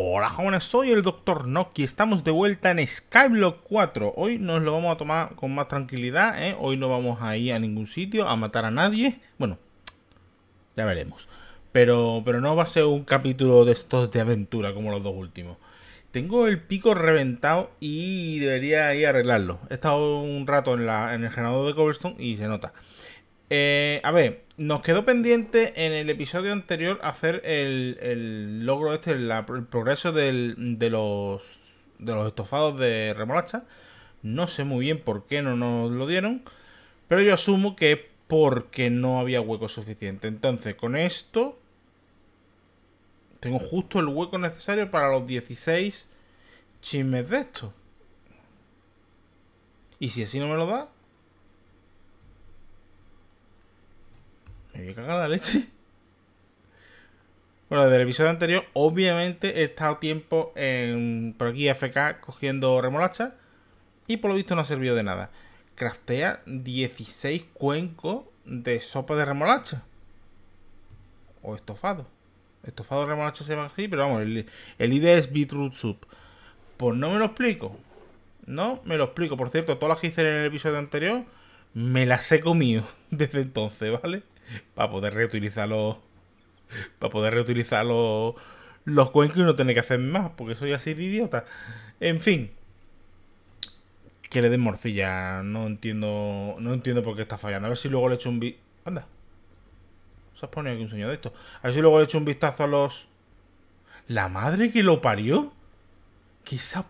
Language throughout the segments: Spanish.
Hola jóvenes, soy el Dr. Noki, estamos de vuelta en Skyblock 4 Hoy nos lo vamos a tomar con más tranquilidad, ¿eh? hoy no vamos a ir a ningún sitio a matar a nadie Bueno, ya veremos pero, pero no va a ser un capítulo de estos de aventura como los dos últimos Tengo el pico reventado y debería ir a arreglarlo He estado un rato en, la, el generador de Cobblestone y se nota eh, A ver, nos quedó pendiente en el episodio anterior hacer el, logro este, el, progreso de, los, de los estofados de remolacha. No sé muy bien por qué no nos lo dieron, pero yo asumo que es porque no había hueco suficiente. Entonces, con esto tengo justo el hueco necesario para los 16 chismes de esto. Y si así no me lo da, Me voy a cagar la leche. Bueno, desde el episodio anterior, obviamente he estado tiempo en, por aquí FK cogiendo remolacha. Y por lo visto no ha servido de nada. Craftea 16 cuencos de sopa de remolacha. O estofado. Estofado de remolacha se llama así, pero vamos, el, el ID es beetroot soup. Pues no me lo explico. No me lo explico. Por cierto, todas las que hice en el episodio anterior me las he comido desde entonces, ¿vale? para poder reutilizarlo, para poder reutilizar los, los cuencos y no tener que hacer más, porque soy así de idiota. En fin, que le den morcilla, no entiendo no entiendo por qué está fallando. A ver si luego le echo un anda. Se ha ponido aquí un sueño de esto. A ver si luego le echo un vistazo a los la madre que lo parió. Que se ha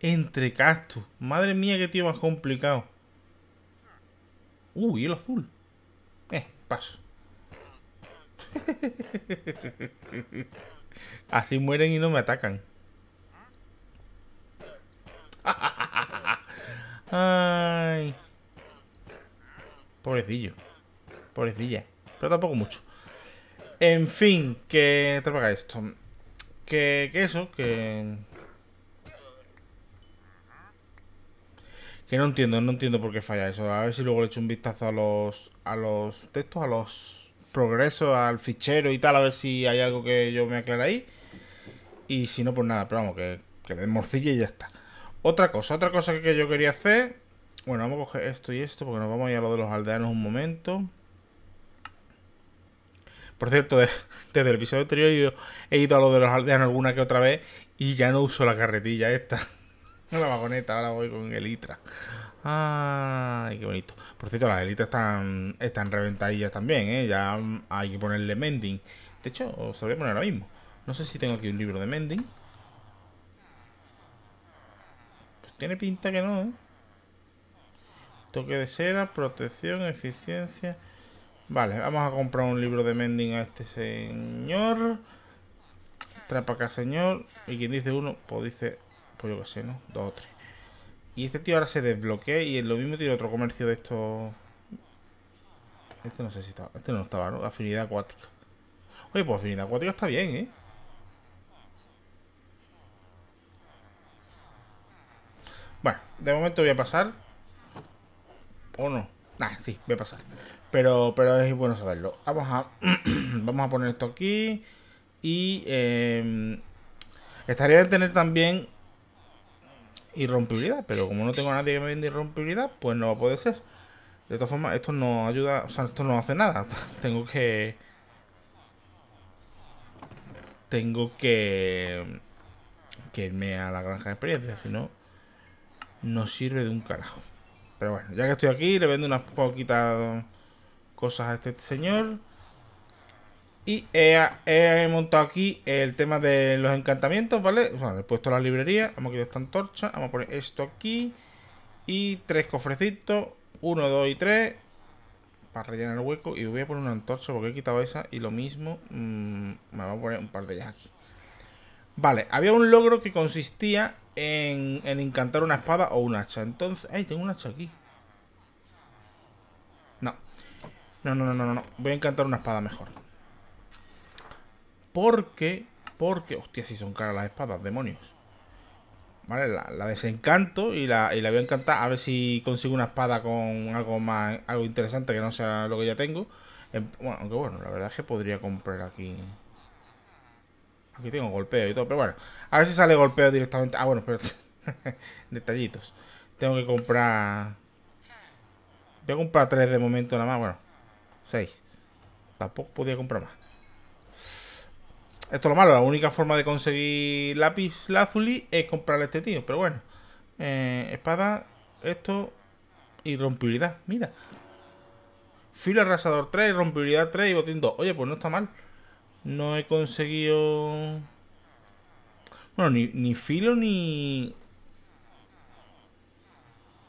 entre castos. Madre mía, qué tío más complicado. Uy, uh, el azul. Paso. Así mueren y no me atacan. Ay. Pobrecillo. Pobrecilla. Pero tampoco mucho. En fin, que... Te esto. Que, que eso, que... Que no entiendo, no entiendo por qué falla eso. A ver si luego le echo un vistazo a los, a los textos, a los progresos, al fichero y tal, a ver si hay algo que yo me aclare ahí. Y si no, pues nada, pero vamos, que, que le den morcilla y ya está. Otra cosa, otra cosa que yo quería hacer. Bueno, vamos a coger esto y esto, porque nos vamos a ir a lo de los aldeanos un momento. Por cierto, desde el episodio anterior he ido a lo de los aldeanos alguna que otra vez y ya no uso la carretilla esta. la vagoneta, ahora voy con el Itra. Ay, qué bonito. Por cierto, las elitras están, están reventadillas también, ¿eh? Ya mm, hay que ponerle mending. De hecho, os lo voy a poner ahora mismo. No sé si tengo aquí un libro de mending. Pues tiene pinta que no, ¿eh? Toque de seda, protección, eficiencia. Vale, vamos a comprar un libro de mending a este señor. Trapa acá, señor. Y quien dice uno, pues dice pues yo qué sé, ¿no? Dos o tres. Y este tío ahora se desbloquea y en lo mismo tiene otro comercio de estos... Este no sé si estaba... Este no estaba, ¿no? Afinidad acuática. Oye, pues afinidad acuática está bien, ¿eh? Bueno, de momento voy a pasar. ¿O no? Nah, sí, voy a pasar. Pero, pero es bueno saberlo. Vamos a, vamos a poner esto aquí. Y eh, estaría de tener también irrompibilidad, pero como no tengo a nadie que me venda irrompibilidad, pues no va a poder ser. De todas formas, esto no ayuda, o sea, esto no hace nada. tengo que... Tengo que... Que irme a la granja de experiencia, si no... No sirve de un carajo. Pero bueno, ya que estoy aquí, le vendo unas poquitas cosas a este señor. Y he, montado aquí el tema de los encantamientos, ¿vale? Bueno, he puesto la librería, vamos a quitar esta antorcha, vamos a poner esto aquí. Y tres cofrecitos, uno, dos y tres, para rellenar el hueco. Y voy a poner una antorcha porque he quitado esa y lo mismo, mm, me voy a poner un par de ellas aquí. Vale, había un logro que consistía en, encantar una espada o un hacha. Entonces, ¡ay, tengo un hacha aquí! No, no, no, no, no, no. voy a encantar una espada mejor. Porque, porque... Hostia, si son caras las espadas, demonios. ¿Vale? La, desencanto y la, y voy a encantar. A ver si consigo una espada con algo más... Algo interesante que no sea lo que ya tengo. Em, bueno, aunque bueno, la verdad es que podría comprar aquí... Aquí tengo golpeo y todo, pero bueno. A ver si sale golpeo directamente. Ah, bueno, pero... Detallitos. Tengo que comprar... Voy a comprar tres de momento nada más, bueno. Seis. Tampoco podía comprar más. Esto es lo malo, la única forma de conseguir lápiz lazuli es comprarle este tío, pero bueno. Eh, espada, esto y rompibilidad, mira. Filo arrasador 3, rompibilidad 3 y botín 2. Oye, pues no está mal. No he conseguido... Bueno, ni, filo ni...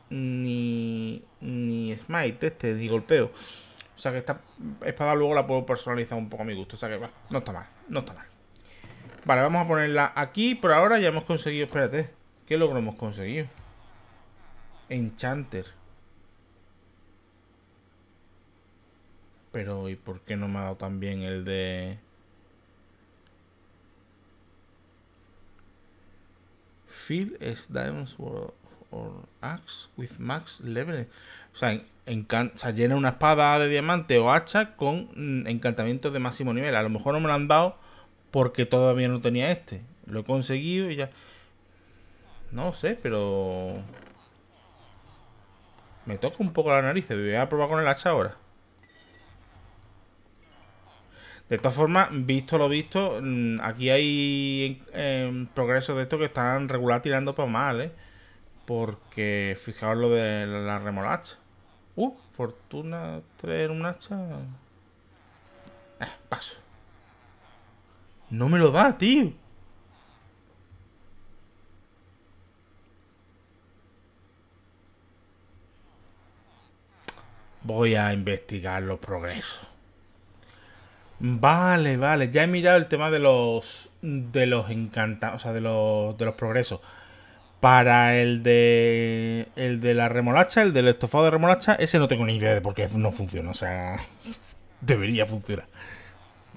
Ni... Ni smite este, ni golpeo. O sea que esta espada luego la puedo personalizar un poco a mi gusto. O sea que va, no está mal, no está mal. Vale, vamos a ponerla aquí por ahora. Ya hemos conseguido... Espérate. ¿Qué logro hemos conseguido? Enchanter. Pero, ¿y por qué no me ha dado también el de...? Fill es Diamonds or Axe with Max Level. O sea, llena una espada de diamante o hacha con mm, encantamiento encantamientos de máximo nivel. A lo mejor no me lo han dado porque todavía no tenía este. Lo he conseguido y ya... No sé, pero... Me toca un poco la nariz. Voy a probar con el hacha ahora. De todas formas, visto lo visto, mm, aquí hay progresos de esto que están regular tirando para mal, ¿eh? Porque fijaos lo de la remolacha. Uh, fortuna 3 en un hacha. Eh, paso. No me lo da, tío. Voy a investigar los progresos. Vale, vale. Ya he mirado el tema de los. De los encantados. O sea, de los, de los progresos. Para el de. El de la remolacha, el del estofado de remolacha, ese no tengo ni idea de por qué no funciona. O sea. Debería funcionar.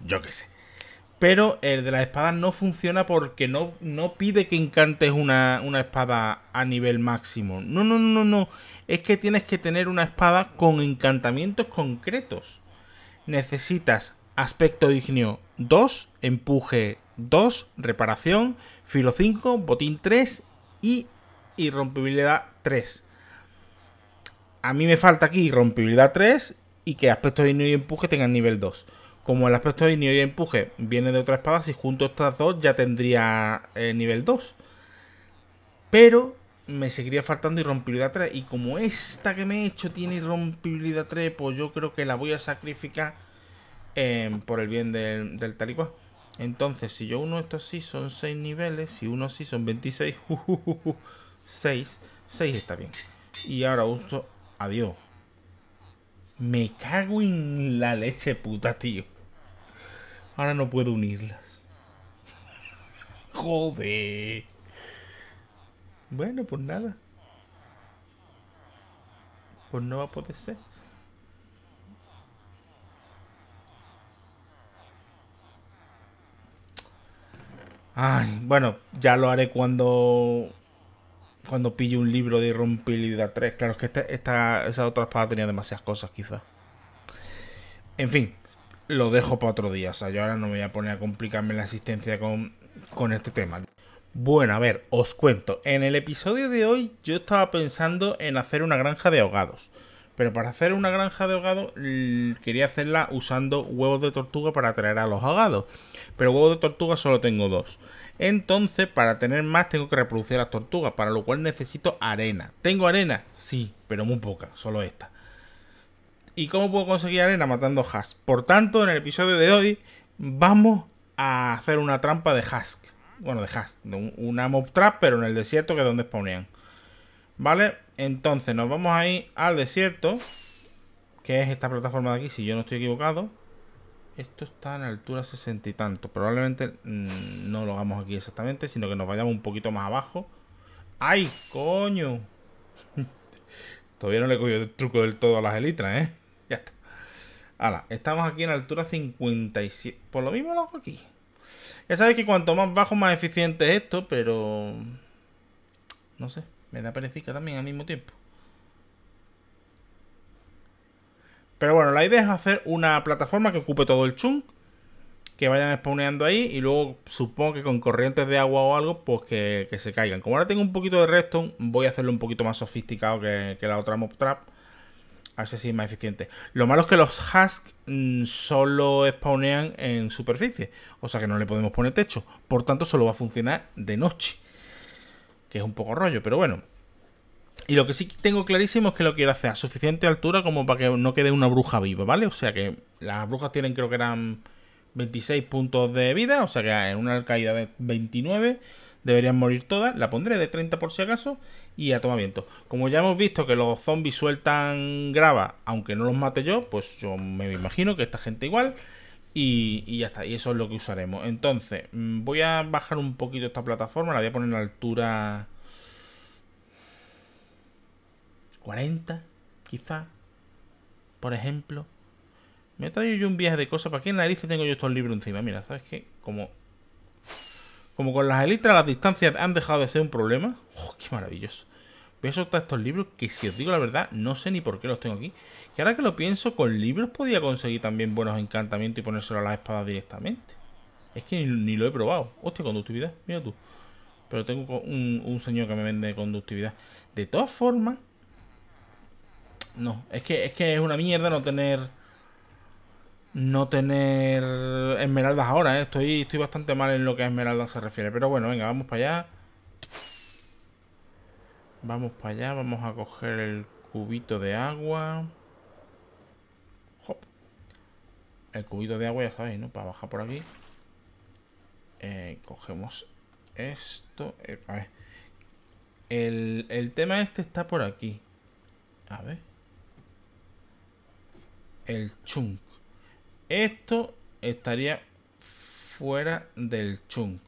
Yo qué sé. Pero el de las espadas no funciona porque no, no pide que encantes una, espada a nivel máximo. No, no, no, no. Es que tienes que tener una espada con encantamientos concretos. Necesitas aspecto ignio 2, empuje 2, reparación, filo 5, botín 3 y irrompibilidad 3. A mí me falta aquí irrompibilidad 3 y que aspecto y empuje tengan nivel 2. Como el aspecto de y empuje viene de otra espada, si junto estas dos ya tendría eh, nivel 2. Pero me seguiría faltando irrompibilidad 3. Y como esta que me he hecho tiene irrompibilidad 3, pues yo creo que la voy a sacrificar em, por el bien del, tal y cual. Entonces, si yo uno esto sí son 6 niveles, si uno así son 26, 6, 6 está bien. Y ahora justo adiós. Me cago en la leche puta, tío. Ahora no puedo unirlas. Joder. Bueno, pues nada. Pues no va a poder ser. Ay, bueno, ya lo haré cuando cuando pille un libro de irrompibilidad 3. Claro, es que este, esta, esa otra espada tenía demasiadas cosas, quizás. En fin, lo dejo para otro día. O sea, yo ahora no me voy a poner a complicarme la asistencia con, con este tema. Bueno, a ver, os cuento. En el episodio de hoy yo estaba pensando en hacer una granja de ahogados. Pero para hacer una granja de ahogados quería hacerla usando huevos de tortuga para atraer a los ahogados. Pero huevos de tortuga solo tengo dos. Entonces, para tener más tengo que reproducir las tortugas, para lo cual necesito arena. ¿Tengo arena? Sí, pero muy poca, solo esta y cómo puedo conseguir arena matando Hask. Por tanto, en el episodio de hoy vamos a hacer una trampa de Hask. Bueno, de Hask, una mob trap, pero en el desierto que es donde spawnean. ¿Vale? Entonces nos vamos a ir al desierto, que es esta plataforma de aquí, si yo no estoy equivocado. Esto está en altura sesenta y tanto. Probablemente mm, no lo hagamos aquí exactamente, sino que nos vayamos un poquito más abajo. ¡Ay, coño! Todavía no le he cogido el truco del todo a las elitras, ¿eh? Ahora estamos aquí en altura 57. Por lo mismo lo hago aquí. Ya sabéis que cuanto más bajo, más eficiente es esto, pero... No sé, me da perecica también al mismo tiempo. Pero bueno, la idea es hacer una plataforma que ocupe todo el chunk. Que vayan spawneando ahí y luego supongo que con corrientes de agua o algo, pues que, se caigan. Como ahora tengo un poquito de redstone, voy a hacerlo un poquito más sofisticado que, que la otra mob trap. A ver si es más eficiente. Lo malo es que los Husk mm, solo spawnean en superficie. O sea que no le podemos poner techo. Por tanto, solo va a funcionar de noche. Que es un poco rollo, pero bueno. Y lo que sí tengo clarísimo es que lo quiero hacer a suficiente altura como para que no quede una bruja viva, ¿vale? O sea que las brujas tienen creo que eran 26 puntos de vida. O sea que en una caída de 29 deberían morir todas. La pondré de 30 por si acaso y a tomar viento. Como ya hemos visto que los zombies sueltan grava, aunque no los mate yo, pues yo me imagino que esta gente igual. Y, y, ya está, y eso es lo que usaremos. Entonces, mm, voy a bajar un poquito esta plataforma, la voy a poner en altura 40, quizá, por ejemplo. Me he traído yo un viaje de cosas. ¿Para qué narices tengo yo estos libros encima? Mira, ¿sabes qué? Como como con las elitras las distancias han dejado de ser un problema. Oh, ¡Qué maravilloso! Voy a estos libros que si os digo la verdad no sé ni por qué los tengo aquí. Que ahora que lo pienso, con libros podía conseguir también buenos encantamientos y ponérselo a las espadas directamente. Es que ni, lo he probado. Hostia, conductividad, mira tú. Pero tengo un, señor que me vende conductividad. De todas formas... No, es que es, que es una mierda no tener no tener esmeraldas ahora, ¿eh? Estoy, estoy bastante mal en lo que a esmeraldas se refiere. Pero bueno, venga, vamos para allá. Vamos para allá, vamos a coger el cubito de agua. El cubito de agua ya sabéis, ¿no? Para bajar por aquí. Eh, cogemos esto. Eh, a ver. El, el, tema este está por aquí. A ver. El chunk. Esto estaría fuera del chunk.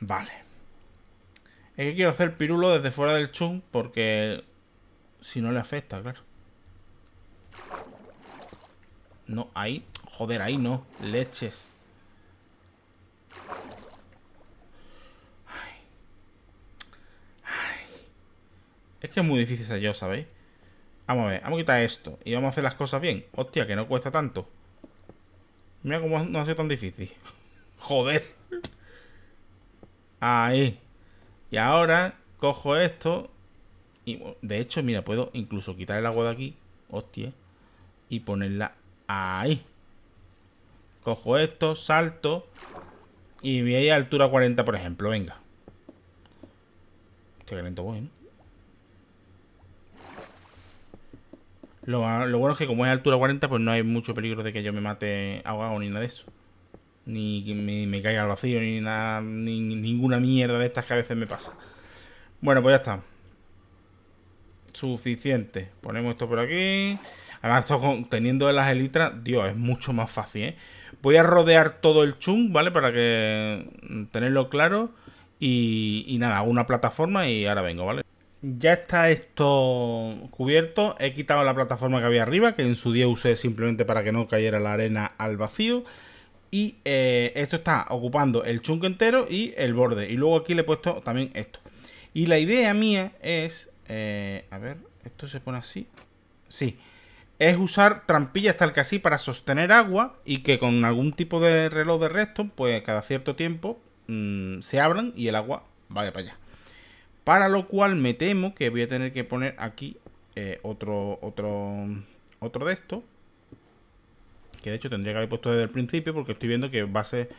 Vale. Es que quiero hacer pirulo desde fuera del chunk porque si no le afecta, claro. No, ahí. Joder, ahí no. Leches. Es que es muy difícil ser yo, ¿sabéis? Vamos a ver, vamos a quitar esto y vamos a hacer las cosas bien. Hostia, que no cuesta tanto. Mira cómo no ha sido tan difícil. Joder. Ahí. Y ahora cojo esto. Y de hecho, mira, puedo incluso quitar el agua de aquí. Hostia. Y ponerla ahí. Cojo esto, salto. Y voy a altura 40, por ejemplo. Venga. Estoy que lento Ah, lo, bueno es que como es altura 40, pues no hay mucho peligro de que yo me mate ahogado ni nada de eso. Ni que me, caiga al vacío, ni, nada, ninguna mierda de estas que a veces me pasa. Bueno, pues ya está. Suficiente. Ponemos esto por aquí. Además, esto teniendo las elitras, Dios, es mucho más fácil, ¿eh? Voy a rodear todo el chung, ¿vale? Para que mm, tenerlo claro. Y, y nada, una plataforma y ahora vengo, ¿vale? ya está esto cubierto. He quitado la plataforma que había arriba, que en su día usé simplemente para que no cayera la arena al vacío. Y eh, esto está ocupando el chunk entero y el borde. Y luego aquí le he puesto también esto. Y la idea mía es... Eh, a ver, esto se pone así. Sí. Es usar trampillas tal que así para sostener agua y que con algún tipo de reloj de resto, pues cada cierto tiempo mm, se abran y el agua vaya para allá. Para lo cual me temo que voy a tener que poner aquí eh, otro, otro, otro de estos. Que de hecho tendría que haber puesto desde el principio porque estoy viendo que va a ser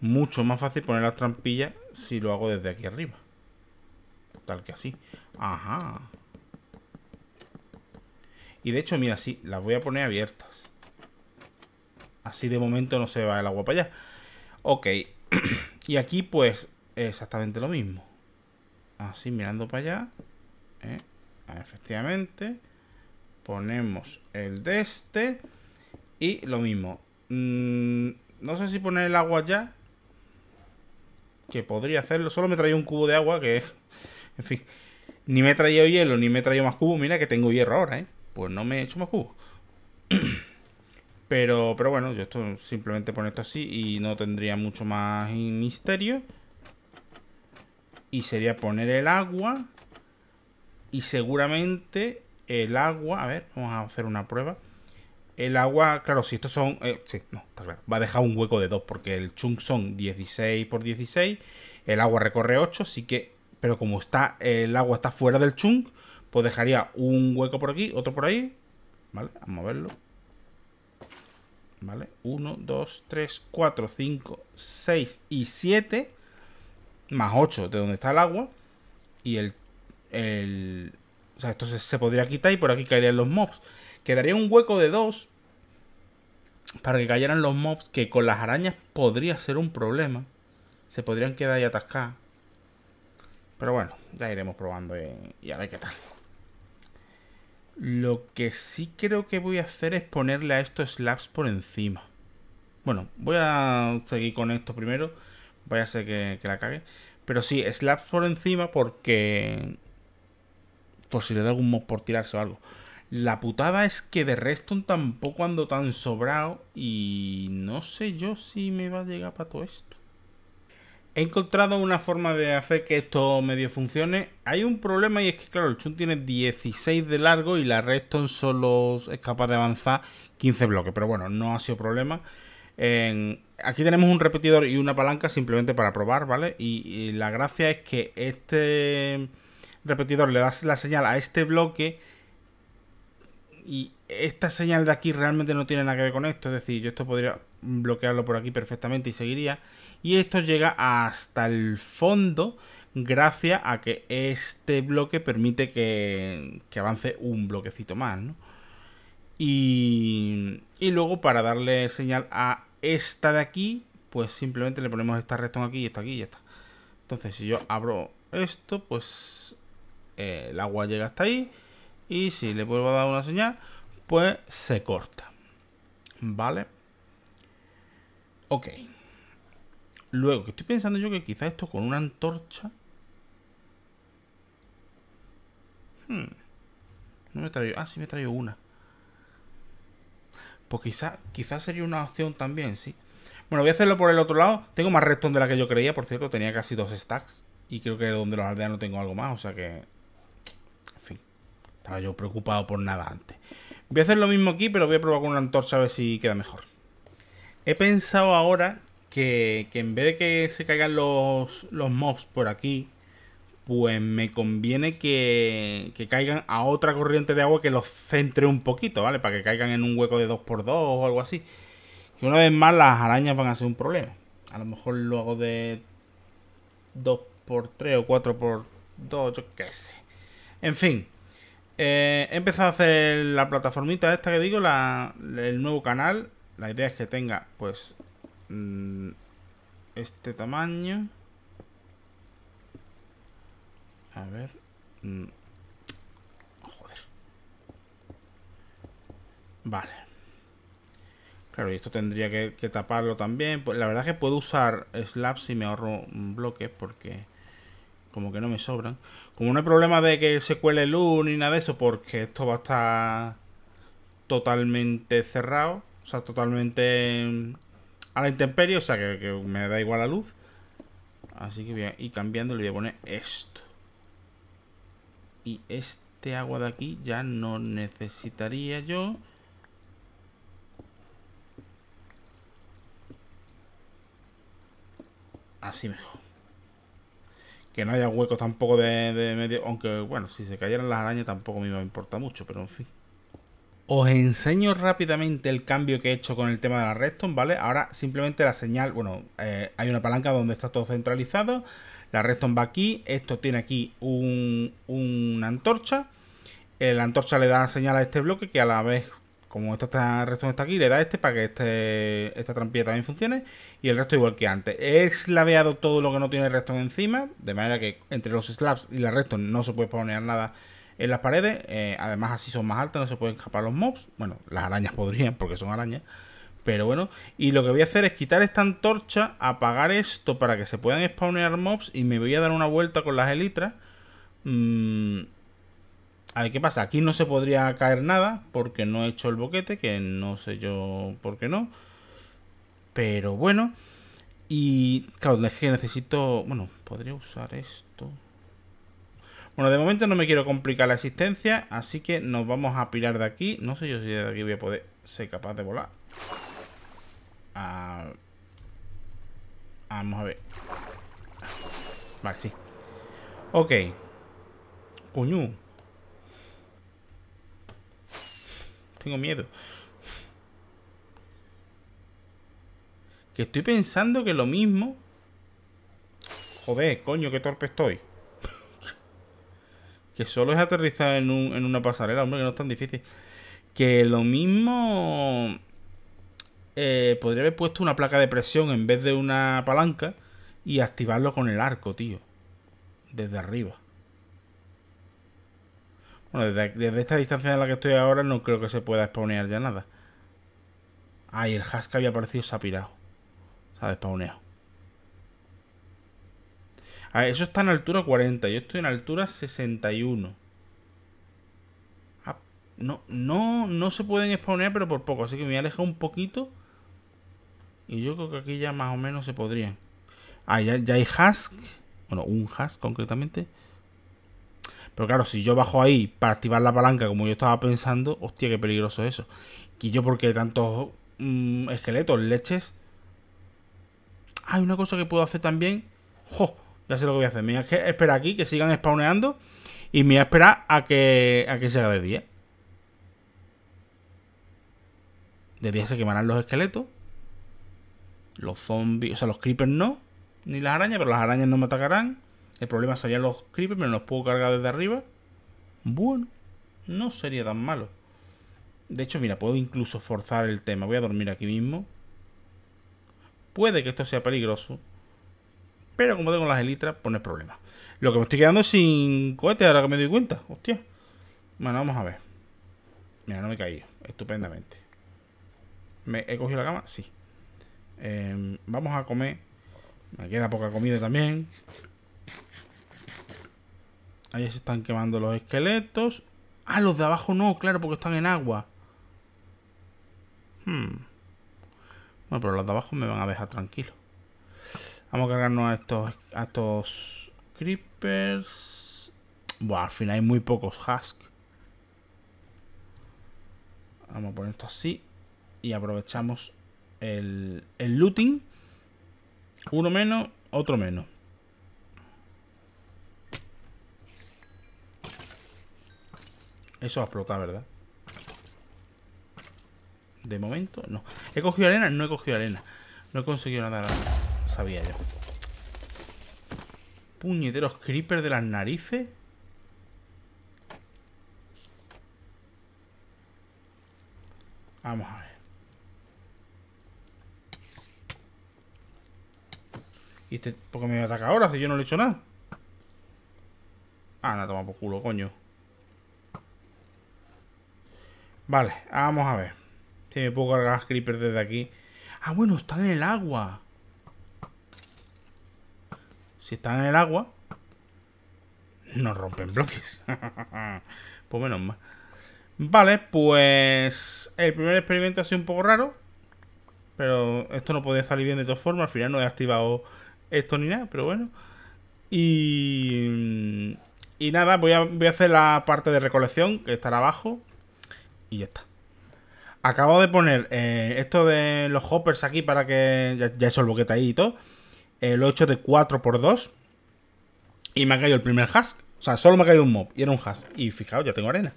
mucho más fácil poner las trampillas si lo hago desde aquí arriba. Tal que así. Ajá. Y de hecho, mira, sí, las voy a poner abiertas. Así de momento no se va el agua para allá. Ok. y aquí pues exactamente lo mismo así mirando para allá. ¿eh? Ah, efectivamente. Ponemos el de este. Y lo mismo. Mm, no sé si poner el agua ya. Que podría hacerlo. Solo me traía un cubo de agua que... En fin. Ni me he hielo, ni me he más cubo. Mira que tengo hierro ahora, ¿eh? Pues no me he hecho más cubo. Pero, pero bueno, yo esto simplemente pone esto así y no tendría mucho más misterio y sería poner el agua y seguramente el agua, a ver, vamos a hacer una prueba. El agua, claro, si estos son, eh, sí, no, está claro, va a dejar un hueco de 2 porque el chunk son 16 por 16, el agua recorre 8, así que, pero como está, el agua está fuera del chunk, pues dejaría un hueco por aquí, otro por ahí, ¿vale? Vamos a verlo. ¿Vale? 1, 2, 3, 4, 5, 6 y 7 más 8 de donde está el agua. Y el. el o sea, esto se, podría quitar y por aquí caerían los mobs. Quedaría un hueco de 2 para que cayeran los mobs, que con las arañas podría ser un problema. Se podrían quedar y atascar. Pero bueno, ya iremos probando y a ver qué tal. Lo que sí creo que voy a hacer es ponerle a estos slabs por encima. Bueno, voy a seguir con esto primero. Vaya a ser que, la cague. Pero sí, slaps por encima porque... Por si le da algún mod por tirarse o algo. La putada es que de Reston tampoco ando tan sobrado y no sé yo si me va a llegar para todo esto. He encontrado una forma de hacer que esto medio funcione. Hay un problema y es que, claro, el Chun tiene 16 de largo y la Reston solo es capaz de avanzar 15 bloques. Pero bueno, no ha sido problema aquí tenemos un repetidor y una palanca simplemente para probar, ¿vale? Y, la gracia es que este repetidor le das la señal a este bloque y esta señal de aquí realmente no tiene nada que ver con esto, es decir, yo esto podría bloquearlo por aquí perfectamente y seguiría. Y esto llega hasta el fondo gracias a que este bloque permite que, avance un bloquecito más, ¿no? y luego para darle señal a esta de aquí, pues simplemente le ponemos esta recta aquí y esta aquí y ya está. Entonces, si yo abro esto, pues eh, el agua llega hasta ahí. Y si le vuelvo a dar una señal, pues se corta. ¿Vale? Ok. Luego, que estoy pensando yo que quizá esto con una antorcha... Hmm, no me traigo... Ah, sí me traigo una pues quizás quizá sería una opción también, sí. Bueno, voy a hacerlo por el otro lado. Tengo más redstone de la que yo creía, por cierto. Tenía casi dos stacks. Y creo que donde los aldeanos tengo algo más, o sea que... En fin. Estaba yo preocupado por nada antes. Voy a hacer lo mismo aquí, pero voy a probar con una antorcha a ver si queda mejor. He pensado ahora que, en vez de que se caigan los, los mobs por aquí pues me conviene que, caigan a otra corriente de agua que los centre un poquito, ¿vale? Para que caigan en un hueco de 2x2 o algo así. Que una vez más las arañas van a ser un problema. A lo mejor lo hago de 2x3 o 4x2, yo qué sé. En fin. Eh, he empezado a hacer la plataformita esta que digo, el nuevo canal. La idea es que tenga, pues, mm, este tamaño. A ver. Mm. Joder. Vale. Claro, y esto tendría que, taparlo también. pues la verdad es que puedo usar slabs y me ahorro bloques porque como que no me sobran. Como no hay problema de que se cuele luz ni nada de eso porque esto va a estar totalmente cerrado. O sea, totalmente a la intemperie. O sea, que, que me da igual la luz. Así que voy a ir cambiando y le voy a poner esto. Y este agua de aquí ya no necesitaría yo. Así mejor. Que no haya hueco tampoco de, medio... Aunque, bueno, si se cayeran las arañas tampoco me importa mucho, pero en fin. Os enseño rápidamente el cambio que he hecho con el tema de la redstone, ¿vale? Ahora simplemente la señal, bueno, eh, hay una palanca donde está todo centralizado. La redstone va aquí, esto tiene aquí una antorcha. Eh, la antorcha le da señal a este bloque que a la vez, como esta, esta está aquí, le da este para que este, esta trampilla también funcione. Y el resto igual que antes. He slaveado todo lo que no tiene redstone encima, de manera que entre los slabs y la redstone no se puede poner nada en las paredes. Eh, además así son más altas, no se pueden escapar los mobs. Bueno, las arañas podrían porque son arañas. Pero bueno, y lo que voy a hacer es quitar esta antorcha, apagar esto para que se puedan spawnear mobs y me voy a dar una vuelta con las elitras. Mm, a ver qué pasa. Aquí no se podría caer nada porque no he hecho el boquete, que no sé yo por qué no. Pero bueno. Y claro, es que necesito... Bueno, podría usar esto. Bueno, de momento no me quiero complicar la existencia, así que nos vamos a pirar de aquí. No sé yo si de aquí voy a poder ser capaz de volar vamos a ver. Vale, sí. Ok. Coño. Tengo miedo. Que estoy pensando que lo mismo... Joder, coño, qué torpe estoy. que solo es aterrizar en, en una pasarela, hombre, que no es tan difícil. Que lo mismo... Eh, podría haber puesto una placa de presión en vez de una palanca y activarlo con el arco, tío. Desde arriba. Bueno, desde, esta distancia en la que estoy ahora no creo que se pueda spawnear ya nada. Ay, ah, el hash había aparecido se ha pirado. Se ha despawneado. A ver, eso está en altura 40. Yo estoy en altura 61. Ah, no, no, no se pueden spawnear, pero por poco. Así que me voy a alejar un poquito y yo creo que aquí ya más o menos se podría. Ah, ya, hay Hask. Bueno, un Hask concretamente. Pero claro, si yo bajo ahí para activar la palanca como yo estaba pensando, hostia, qué peligroso eso. Y yo porque tantos mm, esqueletos, leches... Hay una cosa que puedo hacer también. ¡Jo! Ya sé lo que voy a hacer. Me voy a esperar aquí que sigan spawneando. Y me espera a esperar a que, a que se haga de día. De día se quemarán los esqueletos. Los zombies, o sea, los creepers no, ni las arañas, pero las arañas no me atacarán. El problema serían los creepers, pero los puedo cargar desde arriba. Bueno, no sería tan malo. De hecho, mira, puedo incluso forzar el tema. Voy a dormir aquí mismo. Puede que esto sea peligroso. Pero como tengo las elitras, pues no es problema. Lo que me estoy quedando es sin cohetes, ahora que me doy cuenta. Hostia. Bueno, vamos a ver. Mira, no me he caído. Estupendamente. ¿Me he cogido la cama? Sí. Em, vamos a comer. Me queda poca comida también. Ahí se están quemando los esqueletos. Ah, los de abajo no, claro, porque están en agua. Hmm. Bueno, pero los de abajo me van a dejar tranquilo. Vamos a cargarnos a estos, a estos creepers. Buah, al final hay muy pocos husk. Vamos a poner esto así. Y aprovechamos el, el looting. Uno menos, otro menos. Eso va a explotar, ¿verdad? De momento, no. ¿He cogido arena? No he cogido arena. No he conseguido nada. Sabía yo. Puñeteros creepers de las narices. Vamos a ver. ¿Y este por qué me ataca ahora si yo no le he hecho nada? Ah, no, toma por culo, coño. Vale, vamos a ver. Si me puedo cargar creeper desde aquí. Ah, bueno, están en el agua. Si están en el agua, no rompen bloques. pues menos mal. Vale, pues el primer experimento ha sido un poco raro. Pero esto no podía salir bien de todas formas. Al final no he activado esto ni nada, pero bueno. Y, y nada, voy a, voy a hacer la parte de recolección, que estará abajo. Y ya está. Acabo de poner eh, esto de los hoppers aquí para que. Ya, he hecho el boquete ahí y todo. Eh, lo he hecho de 4x2. Y me ha caído el primer husk O sea, solo me ha caído un mob. Y era un husk, Y fijaos, ya tengo arena.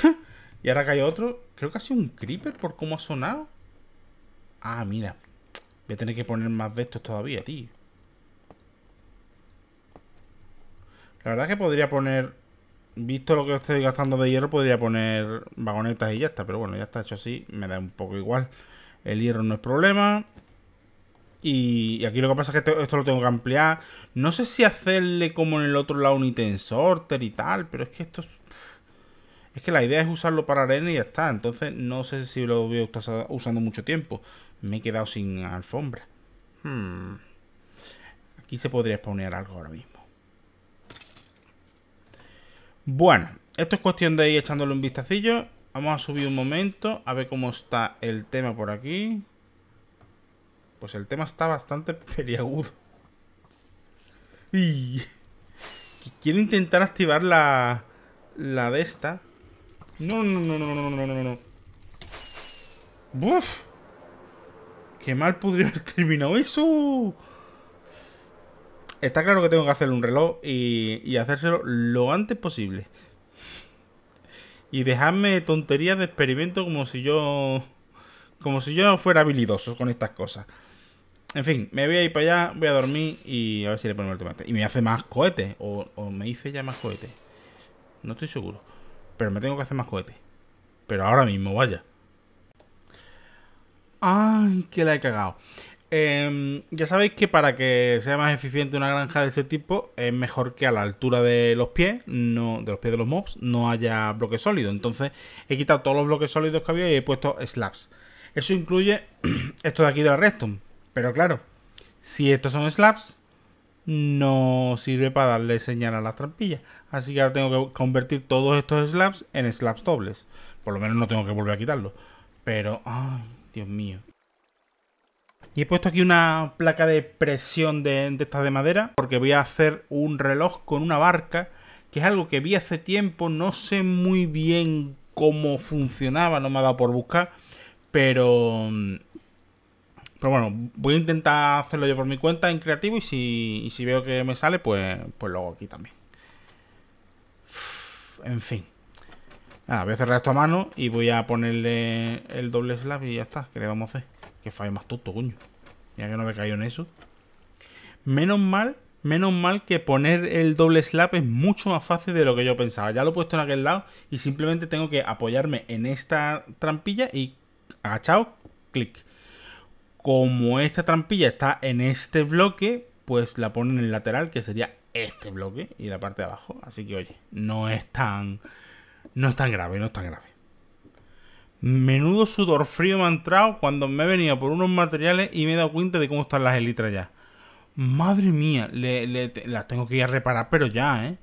y ahora cae otro. Creo que ha sido un creeper por cómo ha sonado. Ah, mira. Voy a tener que poner más de estos todavía, tío. La verdad es que podría poner, visto lo que estoy gastando de hierro, podría poner vagonetas y ya está. Pero bueno, ya está hecho así, me da un poco igual. El hierro no es problema. Y, aquí lo que pasa es que esto lo tengo que ampliar. No sé si hacerle como en el otro lado un intensorter sorter y tal, pero es que esto es... que la idea es usarlo para arena y ya está. Entonces no sé si lo voy a estar usando mucho tiempo. Me he quedado sin alfombra. Hmm. Aquí se podría exponer algo ahora mismo. Bueno, esto es cuestión de ir echándole un vistacillo. Vamos a subir un momento a ver cómo está el tema por aquí. Pues el tema está bastante peliagudo. Y... Quiero intentar activar la... La de esta. No, no, no, no, no, no, no, no, no. ¡Buf! ¡Qué mal podría haber terminado eso! está claro que tengo que hacerle un reloj y, hacérselo lo antes posible. Y dejarme tonterías de experimento como si yo. Como si yo fuera habilidoso con estas cosas. En fin, me voy a ir para allá, voy a dormir y a ver si le ponemos el tomate. Y me hace más cohetes. O, o me hice ya más cohetes. No estoy seguro. Pero me tengo que hacer más cohetes. Pero ahora mismo, vaya. Ay, que la he cagado. Em, ya sabéis que para que sea más eficiente una granja de este tipo, es mejor que a la altura de los pies, no, de los pies de los mobs, no haya bloque sólido. Entonces he quitado todos los bloques sólidos que había y he puesto slabs. Eso incluye esto de aquí de la Pero claro, si estos son slabs, no sirve para darle señal a las trampillas. Así que ahora tengo que convertir todos estos slabs en slabs dobles. Por lo menos no tengo que volver a quitarlos Pero, ay, Dios mío. Y he puesto aquí una placa de presión de, de estas de madera porque voy a hacer un reloj con una barca, que es algo que vi hace tiempo, no sé muy bien cómo funcionaba, no me ha dado por buscar, pero... Mm, pero bueno, voy a intentar hacerlo yo por mi cuenta en creativo y si, veo que me sale, pues, pues lo hago aquí también. En fin. voy a cerrar esto a mano y voy a ponerle el doble slab y ya está, que le vamos a hacer. Que fallo más tonto, coño. Ya que no me caído en eso. Menos mal, menos mal que poner el doble slap es mucho más fácil de lo que yo pensaba. Ya lo he puesto en aquel lado y simplemente tengo que apoyarme en esta trampilla y agachado, clic. Como esta trampilla está en este bloque, pues la ponen en el lateral, que sería este bloque y la parte de abajo. Así que, oye, no es tan. No es tan grave, no es tan grave. Menudo sudor frío me ha entrado cuando me he venido por unos materiales y me he dado cuenta de cómo están las elitras ya. Madre mía, las tengo que ir a reparar, pero ya, ¿eh?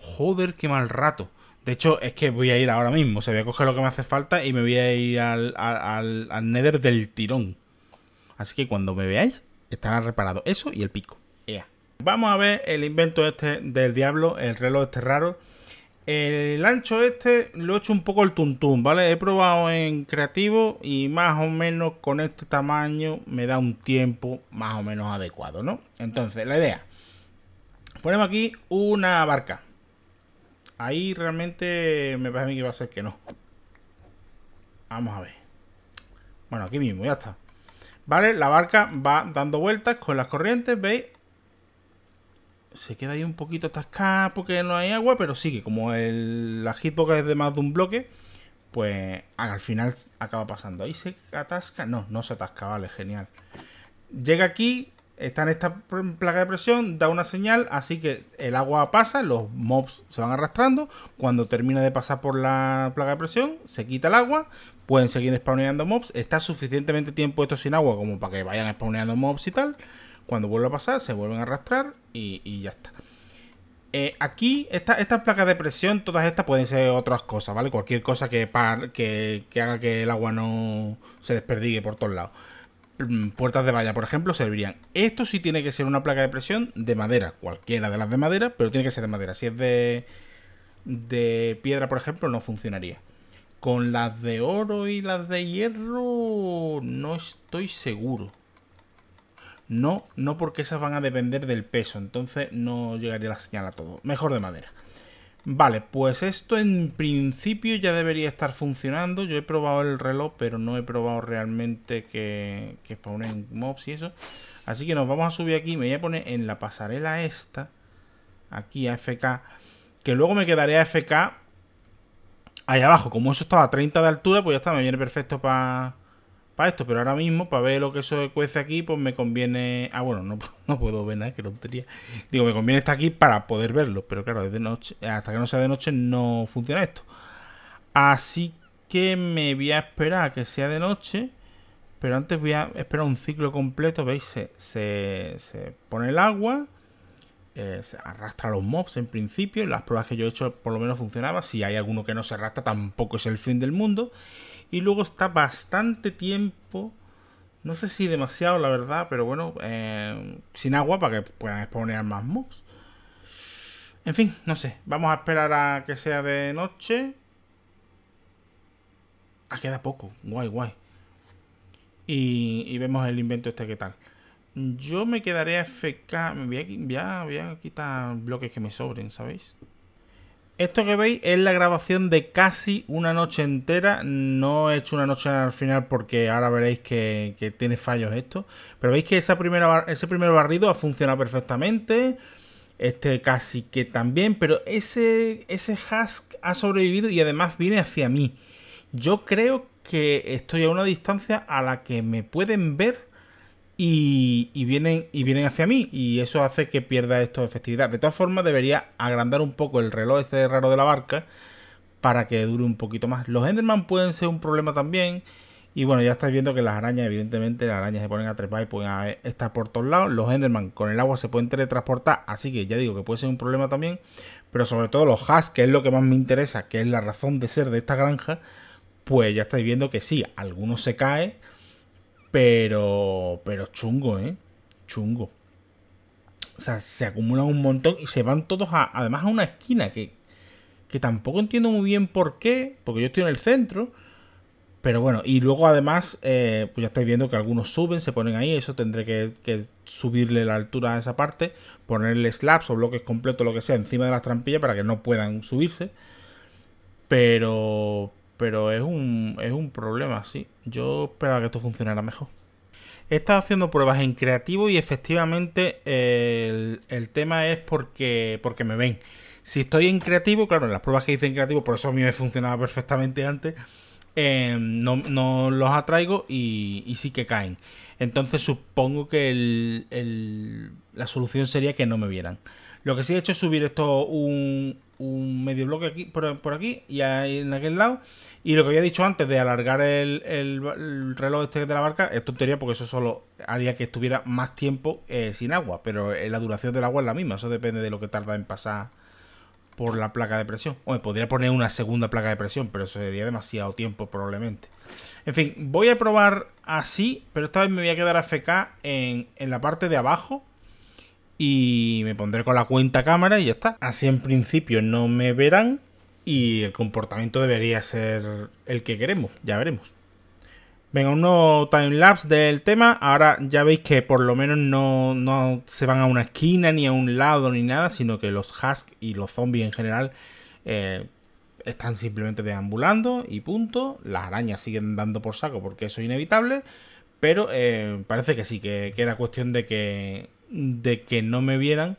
Joder, qué mal rato. De hecho, es que voy a ir ahora mismo. O Se voy a coger lo que me hace falta y me voy a ir al, al, al Nether del tirón. Así que cuando me veáis, estará reparado eso y el pico. Vamos a ver el invento este del diablo, el reloj este raro. El ancho este lo he hecho un poco el tuntún, ¿vale? He probado en creativo y más o menos con este tamaño me da un tiempo más o menos adecuado, ¿no? Entonces, la idea. Ponemos aquí una barca. Ahí realmente me parece a mí que va a ser que no. Vamos a ver. Bueno, aquí mismo, ya está. ¿Vale? La barca va dando vueltas con las corrientes, ¿veis? se queda ahí un poquito atascada porque no hay agua, pero sí que como el, la hitbox es de más de un bloque, pues al final acaba pasando. Ahí se atasca, no, no se atasca, vale, genial. Llega aquí, está en esta placa de presión, da una señal, así que el agua pasa, los mobs se van arrastrando, cuando termina de pasar por la placa de presión, se quita el agua, pueden seguir spawneando mobs, está suficientemente tiempo esto sin agua como para que vayan spawneando mobs y tal. Cuando vuelve a pasar, se vuelven a arrastrar y, ya está. Eh, aquí, estas placas de presión, todas estas pueden ser otras cosas, ¿vale? Cualquier cosa que, haga que el agua no se desperdigue por todos lados. Mm, puertas de valla, por ejemplo, servirían. Esto sí tiene que ser una placa de presión de madera, cualquiera de las de madera, pero tiene que ser de madera. Si es de piedra, por ejemplo, no funcionaría. Con las de oro y las de hierro, no estoy seguro. No, no porque esas van a depender del peso, entonces no llegaría la señal a todo. Mejor de madera. Vale, pues esto en principio ya debería estar funcionando. Yo he probado el reloj, pero no he probado realmente que, que spawnen mobs y eso. Así que nos vamos a subir aquí. Me voy a poner en la pasarela esta. Aquí a FK, Que luego me quedaré a FK ahí abajo. Como eso estaba a 30 de altura, pues ya está. Me viene perfecto para para esto, pero ahora mismo, para ver lo que eso cuece aquí, pues me conviene. Ah, bueno, no, puedo ver nada, qué tontería. Digo, me conviene estar aquí para poder verlo, pero claro, desde noche, hasta que no sea de noche no funciona esto. Así que me voy a esperar a que sea de noche, pero antes voy a esperar un ciclo completo. ¿Veis? Se, se, pone el agua, eh, se arrastra los mobs en principio. Las pruebas que yo he hecho por lo menos funcionaba. Si hay alguno que no se arrastra, tampoco es el fin del mundo. Y luego está bastante tiempo, no sé si demasiado la verdad, pero bueno, eh, sin agua para que puedan exponer más mobs. En fin, no sé. Vamos a esperar a que sea de noche. Ah, queda poco. Guay, guay. Y, vemos el invento este que tal. Yo me quedaré a FK. a, voy a quitar bloques que me sobren, ¿sabéis? Esto que veis es la grabación de casi una noche entera. No he hecho una noche al final porque ahora veréis que, tiene fallos esto. Pero veis que esa primera, ese primer barrido ha funcionado perfectamente. Este casi que también. Pero ese, ese husk ha sobrevivido y además viene hacia mí. Yo creo que estoy a una distancia a la que me pueden ver y, vienen, y vienen hacia mí y eso hace que pierda esto de efectividad. De todas formas, debería agrandar un poco el reloj este raro de la barca para que dure un poquito más. Los Enderman pueden ser un problema también. Y bueno, ya estáis viendo que las arañas, evidentemente, las arañas se ponen a trepar y pueden estar por todos lados. Los Enderman con el agua se pueden teletransportar, así que ya digo que puede ser un problema también. Pero sobre todo los Hash, que es lo que más me interesa, que es la razón de ser de esta granja, pues ya estáis viendo que sí, algunos se caen pero, pero chungo, ¿eh? Chungo. O sea, se acumulan un montón y se van todos además a una esquina que, tampoco entiendo muy bien por qué, porque yo estoy en el centro. Pero bueno, y luego además, eh, pues ya estáis viendo que algunos suben, se ponen ahí, eso tendré que, que, subirle la altura a esa parte, ponerle slabs o bloques completos, lo que sea, encima de las trampillas para que no puedan subirse. Pero, pero es un, problema, sí. Yo esperaba que esto funcionara mejor. He estado haciendo pruebas en creativo y efectivamente el, tema es porque, porque me ven. Si estoy en creativo, claro, en las pruebas que hice en creativo, por eso a mí me funcionaba perfectamente antes, eh, no, no, los atraigo y, y, sí que caen. Entonces supongo que el, la solución sería que no me vieran. Lo que sí he hecho es subir esto un, medio bloque aquí, por, aquí y en aquel lado. Y lo que había dicho antes de alargar el, reloj este de la barca esto tontería porque eso solo haría que estuviera más tiempo eh, sin agua. Pero eh, la duración del agua es la misma. Eso depende de lo que tarda en pasar por la placa de presión. O me podría poner una segunda placa de presión, pero eso sería demasiado tiempo probablemente. En fin, voy a probar así, pero esta vez me voy a quedar a en, en la parte de abajo y me pondré con la cuenta cámara y ya está. Así en principio no me verán y el comportamiento debería ser el que queremos, ya veremos. Venga, un time timelapse del tema. Ahora ya veis que por lo menos no, se van a una esquina ni a un lado ni nada, sino que los husks y los zombies en general eh, están simplemente deambulando y punto. Las arañas siguen dando por saco porque eso es inevitable, pero eh, parece que sí, que, que era cuestión de que de que no me vieran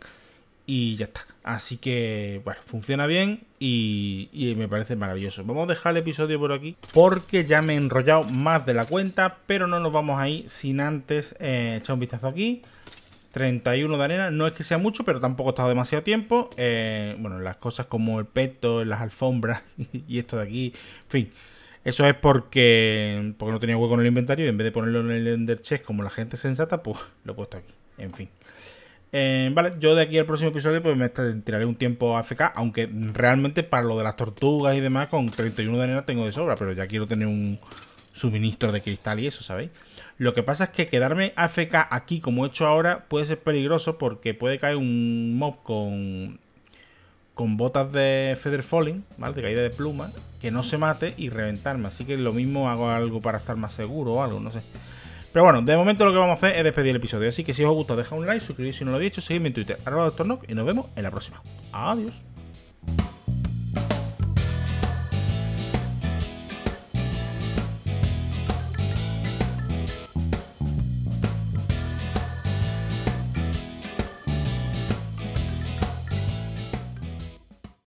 y ya está. Así que, bueno, funciona bien y, me parece maravilloso. Vamos a dejar el episodio por aquí porque ya me he enrollado más de la cuenta, pero no nos vamos a ir sin antes eh, echar un vistazo aquí. 31 de arena, no es que sea mucho, pero tampoco he estado demasiado tiempo. Eh, bueno, las cosas como el peto, las alfombras y esto de aquí, en fin. Eso es porque, porque no tenía hueco en el inventario y en vez de ponerlo en el Ender Chest como la gente sensata, pues lo he puesto aquí. En fin. Eh, vale, yo de aquí al próximo episodio pues me tiraré un tiempo AFK, aunque realmente para lo de las tortugas y demás con 31 de arena tengo de sobra, pero ya quiero tener un suministro de cristal y eso, ¿sabéis? Lo que pasa es que quedarme AFK aquí como he hecho ahora puede ser peligroso porque puede caer un mob con con botas de feather falling, ¿vale? De caída de pluma, que no se mate y reventarme. Así que lo mismo hago algo para estar más seguro o algo, no sé. Pero bueno, de momento lo que vamos a hacer es despedir el episodio. Así que si os ha gustado, dejad un like, suscribiros si no lo habéis hecho, seguidme en Twitter, arroba y nos vemos en la próxima. Adiós.